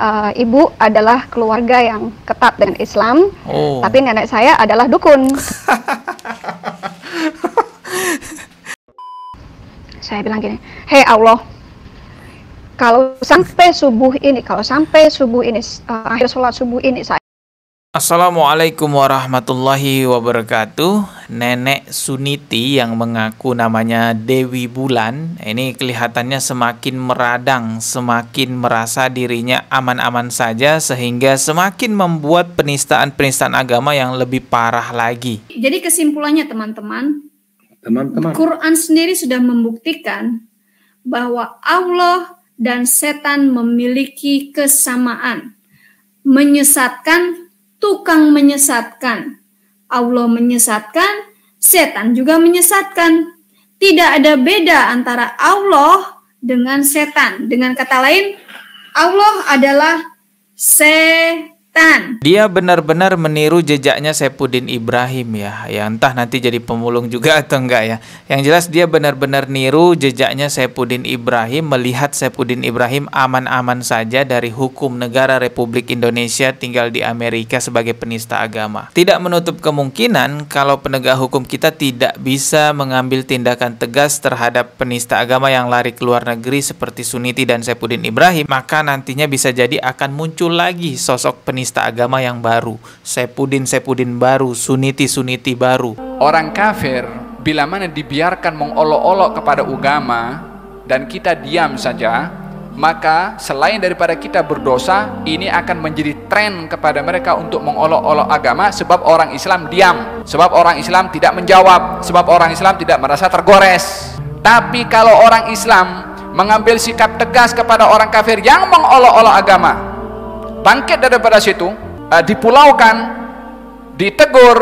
uh, ibu adalah keluarga yang ketat dengan Islam, oh. tapi nenek saya adalah dukun. saya bilang gini, hei Allah, kalau sampai subuh ini, kalau sampai subuh ini, uh, akhir sholat subuh ini saya Assalamualaikum warahmatullahi wabarakatuh Nenek Suniti yang mengaku namanya Dewi Bulan Ini kelihatannya semakin meradang Semakin merasa dirinya aman-aman saja Sehingga semakin membuat penistaan-penistaan agama yang lebih parah lagi Jadi kesimpulannya teman-teman Teman-teman Quran sendiri sudah membuktikan Bahwa Allah dan setan memiliki kesamaan Menyesatkan tukang menyesatkan. Allah menyesatkan, setan juga menyesatkan. Tidak ada beda antara Allah dengan setan. Dengan kata lain, Allah adalah setan Tan. Dia benar-benar meniru jejaknya Sepudin Ibrahim ya. Ya entah nanti jadi pemulung juga atau enggak ya. Yang jelas dia benar-benar niru jejaknya Sepudin Ibrahim melihat Sepudin Ibrahim aman-aman saja dari hukum negara Republik Indonesia tinggal di Amerika sebagai penista agama. Tidak menutup kemungkinan kalau penegak hukum kita tidak bisa mengambil tindakan tegas terhadap penista agama yang lari ke luar negeri seperti Suniti dan Sepudin Ibrahim, maka nantinya bisa jadi akan muncul lagi sosok penista penista agama yang baru, Sepudin-Sepudin baru, Suniti-Suniti baru. Orang kafir, bila mana dibiarkan mengolok-olok kepada agama, dan kita diam saja, maka selain daripada kita berdosa, ini akan menjadi tren kepada mereka untuk mengolok-olok agama sebab orang Islam diam, sebab orang Islam tidak menjawab, sebab orang Islam tidak merasa tergores. Tapi kalau orang Islam mengambil sikap tegas kepada orang kafir yang mengolok-olok agama bangkit daripada situ, uh, dipulaukan, ditegur,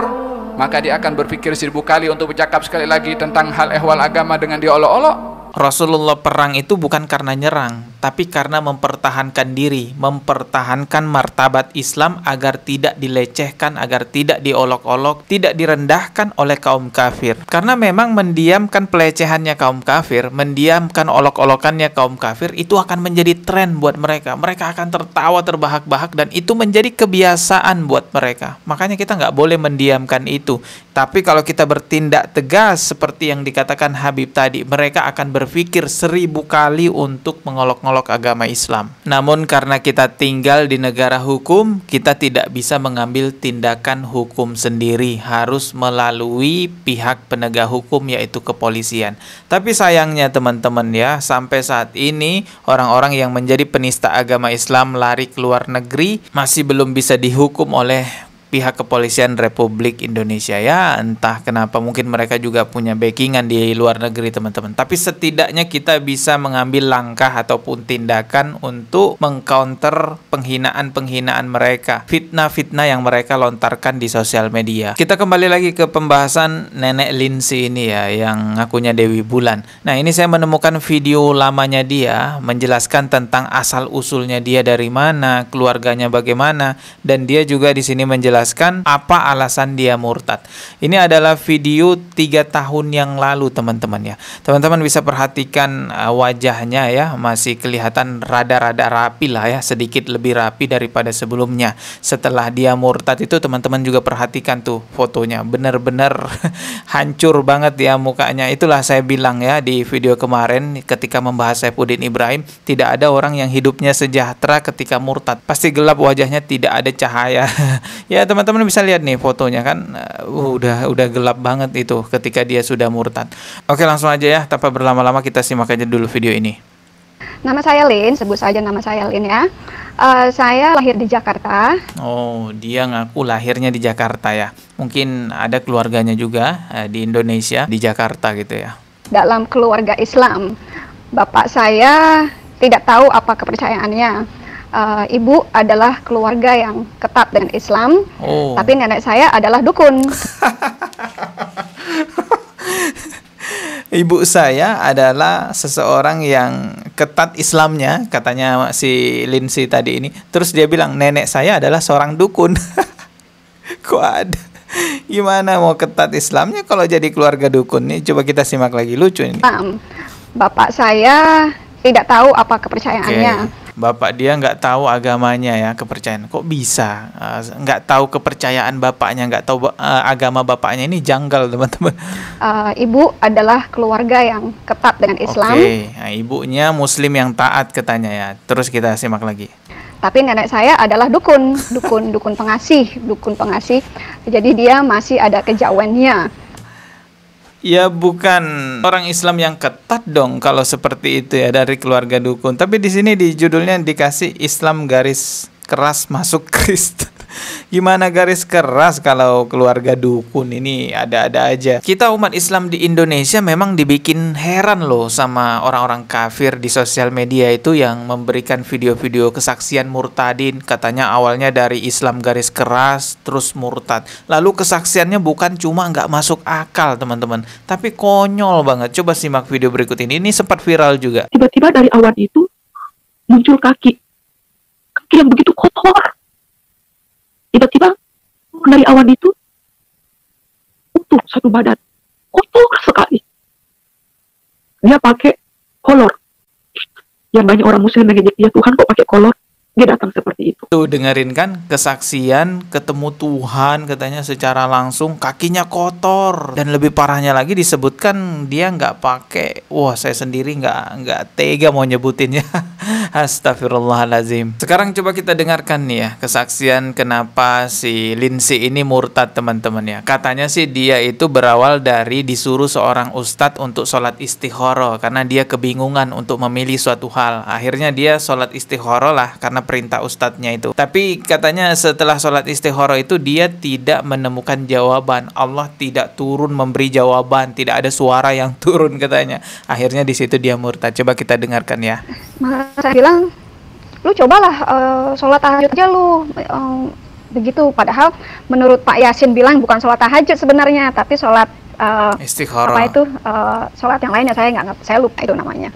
maka dia akan berpikir seribu kali untuk bercakap sekali lagi tentang hal ehwal agama dengan diolok-olok. Rasulullah perang itu bukan karena nyerang, tapi karena mempertahankan diri, mempertahankan martabat Islam agar tidak dilecehkan, agar tidak diolok-olok, tidak direndahkan oleh kaum kafir. Karena memang mendiamkan pelecehannya kaum kafir, mendiamkan olok-olokannya kaum kafir itu akan menjadi tren buat mereka. Mereka akan tertawa terbahak-bahak dan itu menjadi kebiasaan buat mereka. Makanya kita nggak boleh mendiamkan itu. Tapi kalau kita bertindak tegas seperti yang dikatakan Habib tadi, mereka akan berpikir seribu kali untuk mengolok-olok agama Islam. Namun karena kita tinggal di negara hukum, kita tidak bisa mengambil tindakan hukum sendiri, harus melalui pihak penegak hukum yaitu kepolisian. Tapi sayangnya teman-teman ya, sampai saat ini orang-orang yang menjadi penista agama Islam lari ke luar negeri masih belum bisa dihukum oleh pihak kepolisian Republik Indonesia ya entah kenapa mungkin mereka juga punya backingan di luar negeri teman-teman tapi setidaknya kita bisa mengambil langkah ataupun tindakan untuk mengcounter penghinaan-penghinaan mereka fitnah-fitnah yang mereka lontarkan di sosial media kita kembali lagi ke pembahasan nenek Linsi ini ya yang ngakunya Dewi Bulan nah ini saya menemukan video lamanya dia menjelaskan tentang asal usulnya dia dari mana keluarganya bagaimana dan dia juga di sini menjelaskan menjelaskan apa alasan dia murtad. Ini adalah video tiga tahun yang lalu teman-teman ya. Teman-teman bisa perhatikan uh, wajahnya ya, masih kelihatan rada-rada rapi lah ya, sedikit lebih rapi daripada sebelumnya. Setelah dia murtad itu teman-teman juga perhatikan tuh fotonya, bener-bener hancur banget ya mukanya. Itulah saya bilang ya di video kemarin ketika membahas Saifuddin Ibrahim, tidak ada orang yang hidupnya sejahtera ketika murtad. Pasti gelap wajahnya tidak ada cahaya. ya teman-teman bisa lihat nih fotonya kan uh, udah udah gelap banget itu ketika dia sudah murtad. Oke, langsung aja ya tanpa berlama-lama kita simak aja dulu video ini. Nama saya Lin, sebut saja nama saya Lin ya. Uh, saya lahir di Jakarta. Oh, dia ngaku lahirnya di Jakarta ya. Mungkin ada keluarganya juga uh, di Indonesia, di Jakarta gitu ya. Dalam keluarga Islam, bapak saya tidak tahu apa kepercayaannya uh, ibu adalah keluarga yang ketat dengan Islam, oh. tapi nenek saya adalah dukun. ibu saya adalah seseorang yang ketat Islamnya, katanya si Linsi tadi ini. Terus dia bilang nenek saya adalah seorang dukun. Kok ada? Gimana mau ketat Islamnya kalau jadi keluarga dukun nih? Coba kita simak lagi lucu ini. bapak saya tidak tahu apa kepercayaannya. Okay bapak dia nggak tahu agamanya ya kepercayaan kok bisa uh, nggak tahu kepercayaan bapaknya nggak tahu uh, agama bapaknya ini janggal teman-teman uh, ibu adalah keluarga yang ketat dengan Islam oke okay. nah, ibunya muslim yang taat katanya ya terus kita simak lagi tapi nenek saya adalah dukun, dukun, dukun pengasih, dukun pengasih. Jadi dia masih ada kejauhannya ya bukan orang Islam yang ketat dong kalau seperti itu ya dari keluarga dukun. Tapi di sini di judulnya dikasih Islam garis keras masuk Kristen. Gimana garis keras kalau keluarga dukun ini ada-ada aja. Kita umat Islam di Indonesia memang dibikin heran loh sama orang-orang kafir di sosial media itu yang memberikan video-video kesaksian murtadin. Katanya awalnya dari Islam garis keras terus murtad. Lalu kesaksiannya bukan cuma nggak masuk akal teman-teman, tapi konyol banget. Coba simak video berikut ini. Ini sempat viral juga. Tiba-tiba dari awan itu muncul kaki. Kaki yang begitu kotor tiba-tiba dari awan itu utuh satu badan kotor sekali dia pakai kolor yang banyak orang muslim yang dia iya, Tuhan kok pakai kolor dia datang seperti itu. Tuh dengerin kan kesaksian ketemu Tuhan katanya secara langsung kakinya kotor dan lebih parahnya lagi disebutkan dia nggak pakai wah saya sendiri nggak nggak tega mau nyebutinnya Astagfirullahalazim. Sekarang coba kita dengarkan nih ya kesaksian kenapa si Linsi ini murtad teman-teman ya. Katanya sih dia itu berawal dari disuruh seorang ustadz untuk sholat istihoro karena dia kebingungan untuk memilih suatu hal. Akhirnya dia sholat istihoro lah karena perintah ustadznya itu. Tapi katanya setelah sholat istihoro itu dia tidak menemukan jawaban. Allah tidak turun memberi jawaban, tidak ada suara yang turun katanya. Akhirnya di situ dia murtad. Coba kita dengarkan ya. Saya bilang, lu cobalah uh, sholat tahajud aja lu. Uh, begitu. Padahal menurut Pak Yasin bilang bukan sholat tahajud sebenarnya, tapi sholat uh, apa itu uh, sholat yang lainnya saya nggak saya lupa itu namanya.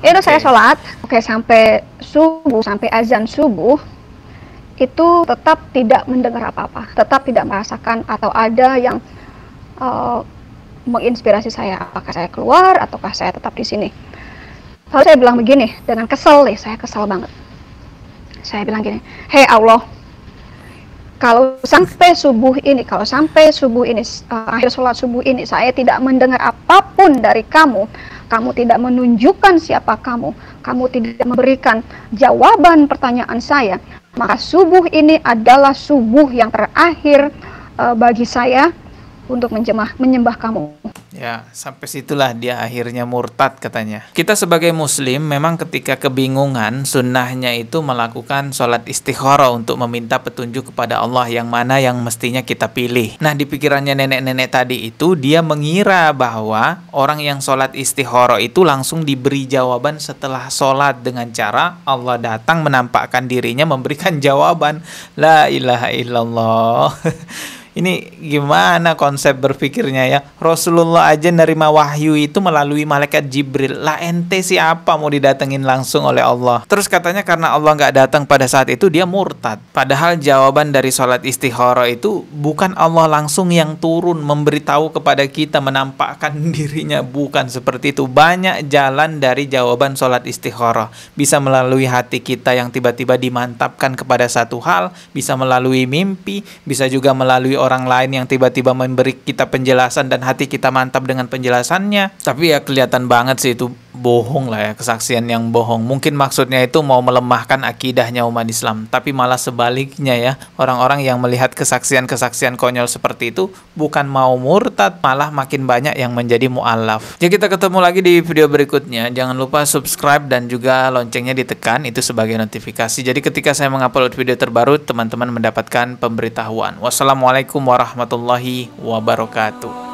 Ya, itu okay. saya sholat, oke sampai subuh, sampai azan subuh, itu tetap tidak mendengar apa-apa, tetap tidak merasakan atau ada yang uh, menginspirasi saya, apakah saya keluar ataukah saya tetap di sini. kalau saya bilang begini, dengan kesel nih, saya kesel banget. Saya bilang gini, hei Allah, kalau sampai subuh ini, kalau sampai subuh ini, uh, akhir sholat subuh ini, saya tidak mendengar apapun dari kamu, kamu tidak menunjukkan siapa kamu, kamu tidak memberikan jawaban pertanyaan saya, maka subuh ini adalah subuh yang terakhir uh, bagi saya untuk menjemah, menyembah kamu. Ya, sampai situlah dia akhirnya murtad katanya. Kita sebagai muslim memang ketika kebingungan sunnahnya itu melakukan sholat istikharah untuk meminta petunjuk kepada Allah yang mana yang mestinya kita pilih. Nah, di pikirannya nenek-nenek tadi itu dia mengira bahwa orang yang sholat istikharah itu langsung diberi jawaban setelah sholat dengan cara Allah datang menampakkan dirinya memberikan jawaban la ilaha illallah. ini gimana konsep berpikirnya ya Rasulullah aja nerima wahyu itu melalui malaikat Jibril lah ente siapa mau didatengin langsung oleh Allah terus katanya karena Allah nggak datang pada saat itu dia murtad padahal jawaban dari sholat istihara itu bukan Allah langsung yang turun memberitahu kepada kita menampakkan dirinya bukan seperti itu banyak jalan dari jawaban sholat istihara bisa melalui hati kita yang tiba-tiba dimantapkan kepada satu hal bisa melalui mimpi bisa juga melalui orang orang lain yang tiba-tiba memberi kita penjelasan dan hati kita mantap dengan penjelasannya. Tapi ya kelihatan banget sih itu bohong lah ya kesaksian yang bohong mungkin maksudnya itu mau melemahkan akidahnya umat Islam tapi malah sebaliknya ya orang-orang yang melihat kesaksian-kesaksian konyol seperti itu bukan mau murtad malah makin banyak yang menjadi mualaf jadi ya, kita ketemu lagi di video berikutnya jangan lupa subscribe dan juga loncengnya ditekan itu sebagai notifikasi jadi ketika saya mengupload video terbaru teman-teman mendapatkan pemberitahuan wassalamualaikum warahmatullahi wabarakatuh